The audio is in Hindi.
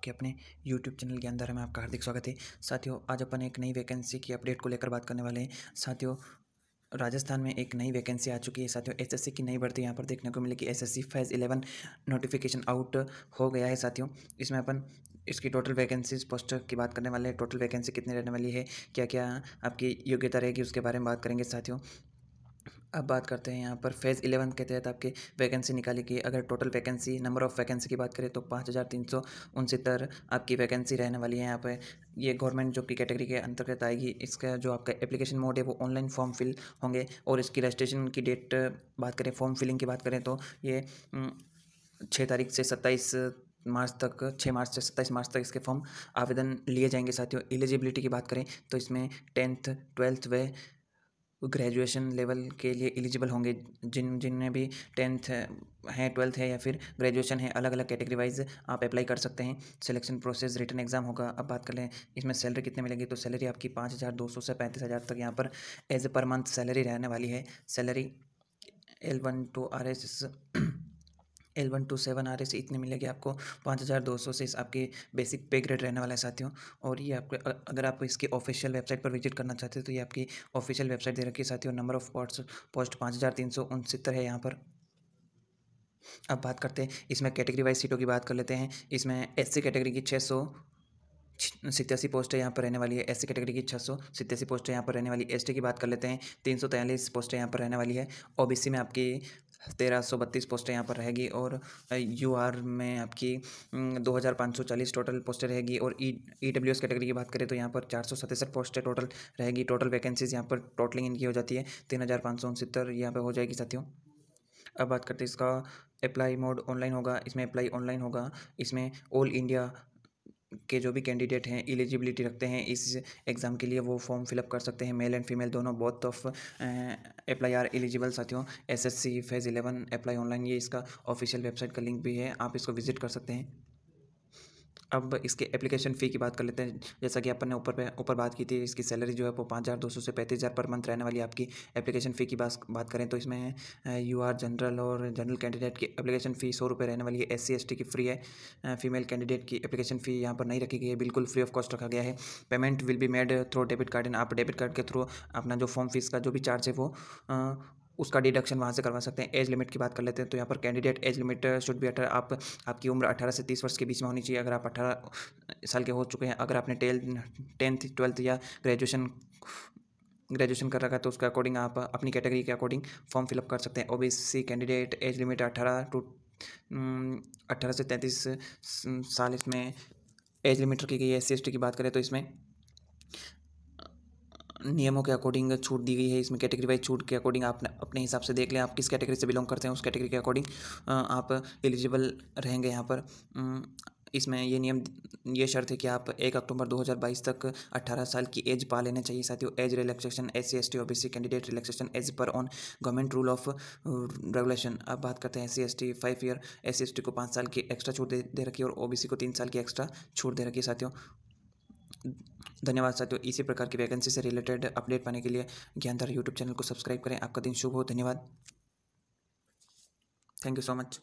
आपके अपने यूट्यूब चैनल के अंदर हमें आपका हार्दिक स्वागत है साथियों आज अपन एक नई वैकेंसी की अपडेट को लेकर बात करने वाले हैं साथियों राजस्थान में एक नई वैकेंसी आ चुकी है साथियों एसएससी की नई भर्ती यहाँ पर देखने को मिलेगी SSC phase eleven notification out हो गया है साथियों इसमें अपन इसकी टोटल वैकेंसीज पोस्टर की बात करने वाले हैं टोटल वैकेंसी कितनी रहने वाली है क्या क्या आपकी योग्यता रहेगी उसके बारे में बात करेंगे साथियों अब बात करते हैं यहाँ पर फेज़ इलेवन के तहत आपके वैकेंसी निकाली गई अगर total vacancy number of vacancy की बात करें तो पाँच हज़ार तीन सौ उनसत्तर आपकी वैकेंसी रहने वाली है यहाँ पर ये गवर्नमेंट जॉब की कैटेगरी के अंतर्गत आएगी इसका जो आपका एप्लीकेशन मोड है वो ऑनलाइन फॉर्म फिल होंगे और इसकी रजिस्ट्रेशन की डेट बात करें फॉर्म फिलिंग की बात करें तो ये छः तारीख से सत्ताईस मार्च तक छः मार्च से सत्ताईस मार्च तक इसके फॉर्म आवेदन लिए जाएंगे साथियों एलिजिबिलिटी की बात करें तो इसमें टेंथ ट्वेल्थ व ग्रेजुएशन लेवल के लिए एलिजिबल होंगे जिन जिनमें भी टेंथ है ट्वेल्थ है या फिर ग्रेजुएशन है अलग अलग कैटेगरी वाइज आप अप्लाई कर सकते हैं सिलेक्शन प्रोसेस रिटर्न एग्जाम होगा अब बात कर लें इसमें सैलरी कितने मिलेगी तो सैलरी आपकी पाँच हज़ार दो सौ से पैंतीस हज़ार तक यहाँ पर एज पर मंथ सैलरी रहने वाली है salary L one two R S L one two seven R S इतने मिलेंगे आपको पाँच हज़ार दो सौ से इस आपके बेसिक पे ग्रेड रहने वाला है साथियों और ये आपके अगर आप इसकी ऑफिशियल वेबसाइट पर विजिट करना चाहते हो तो ये आपकी ऑफिशियल वेबसाइट दे रखी है साथियों नंबर ऑफ पॉट्स पोस्ट पाँच हज़ार तीन सौ उनसत्तर है यहाँ पर अब बात करते हैं इसमें कैटेगरी वाइज सीटों की बात कर लेते हैं इसमें सी कैटेगरी की छः सौ सितयासी पोस्टें यहाँ पर रहने वाली है एससी कैटेगरी की छः सौ सितयासी पोस्ट यहाँ पर रहने वाली एसटी की बात कर लेते हैं तीन सौ तैंतालीस पोस्टें यहाँ पर रहने वाली है ओबीसी में आपकी तेरह सौ बत्तीस पोस्टें यहाँ पर रहेगी और यू आर में आपकी दो हज़ार पाँच सौ चालीस टोटल पोस्टें रहेगी और E E W S category की बात करें तो यहाँ पर चार सौ सतसठ पोस्टें टोटल रहेगी टोटल वैकेंसीज यहाँ पर टोटलिंग इनकी हो जाती है तीन हज़ार पाँच सौ उनसत्तर यहाँ पर हो जाएगी साथियों अब बात करते हैं इसका अप्लाई मोड ऑनलाइन होगा इसमें अप्लाई ऑनलाइन होगा इसमें ऑल इंडिया के जो भी कैंडिडेट हैं एलिजिबिलिटी रखते हैं इस एग्ज़ाम के लिए वो फॉर्म फिलअप कर सकते हैं मेल एंड फीमेल दोनों both of apply are eligible साथियों SSC phase eleven apply online ये इसका ऑफिशियल वेबसाइट का लिंक भी है आप इसको विजिट कर सकते हैं अब इसके एप्लीकेशन फ़ी की बात कर लेते हैं जैसा कि अपन ने ऊपर ऊपर बात की थी इसकी सैलरी जो है वो पाँच हज़ार दो सौ से पैंतीस हज़ार पर मंथ रहने वाली आपकी एप्लीकेशन फ़ी की बात करें तो इसमें यू आर जनरल और जनरल कैंडिडेट की एप्लीकेशन फ़ी सौ रुपये रहने वाली है एस सी की फ्री है फीमेल कैंडिडेट की एप्लीकेशन फ़ी यहाँ पर नहीं रखी गई है बिल्कुल फ्री ऑफ कॉस्ट रखा गया है payment will be made through debit card and आप डेबिट कार्ड के थ्रू अपना जो फॉर्म फीस का जो भी चार्ज है वो उसका डिडक्शन वहाँ से करवा सकते हैं एज लिमिट की बात कर लेते हैं तो यहाँ पर कैंडिडेट एज लिमिट शुड भी अठारह आप आपकी उम्र अठारह से तीस वर्ष के बीच में होनी चाहिए अगर आप अठारह साल के हो चुके हैं अगर आपने टेंथ ट्वेल्थ या ग्रेजुएशन ग्रेजुएशन कर रखा है तो उसके अकॉर्डिंग आप अपनी कैटेगरी के अकॉर्डिंग फॉर्म फिलअप कर सकते हैं ओबीसी कैंडिडेट एज लिमिट अठारह टू अट्ठारह से तैंतीस साल इसमें एज लिमिट रखी गई है एस सी की बात करें तो इसमें नियमों के अकॉर्डिंग छूट दी गई है इसमें कैटेगरी वाइज छूट के अकॉर्डिंग आप अपने हिसाब से देख लें आप किस कैटेगरी से बिलोंग करते हैं उस कैटेगरी के अकॉर्डिंग आप एलिजिबल रहेंगे यहाँ पर इसमें ये नियम ये शर्त है कि आप एक अक्टूबर 2022 तक 18 साल की एज पा लेने चाहिए साथियों age relaxation S C S T O B C candidate relaxation age पर on government rule of regulation अब बात करते हैं S C S T five year S C S T को पाँच साल की एक्स्ट्रा छूट दे, दे रखी है और ओ बी सी को तीन साल की एक्स्ट्रा छूट दे रखी है साथियों धन्यवाद साथियों इसी प्रकार की वैकेंसी से रिलेटेड अपडेट पाने के लिए ज्ञानधार यूट्यूब चैनल को सब्सक्राइब करें आपका दिन शुभ हो धन्यवाद थैंक यू सो मच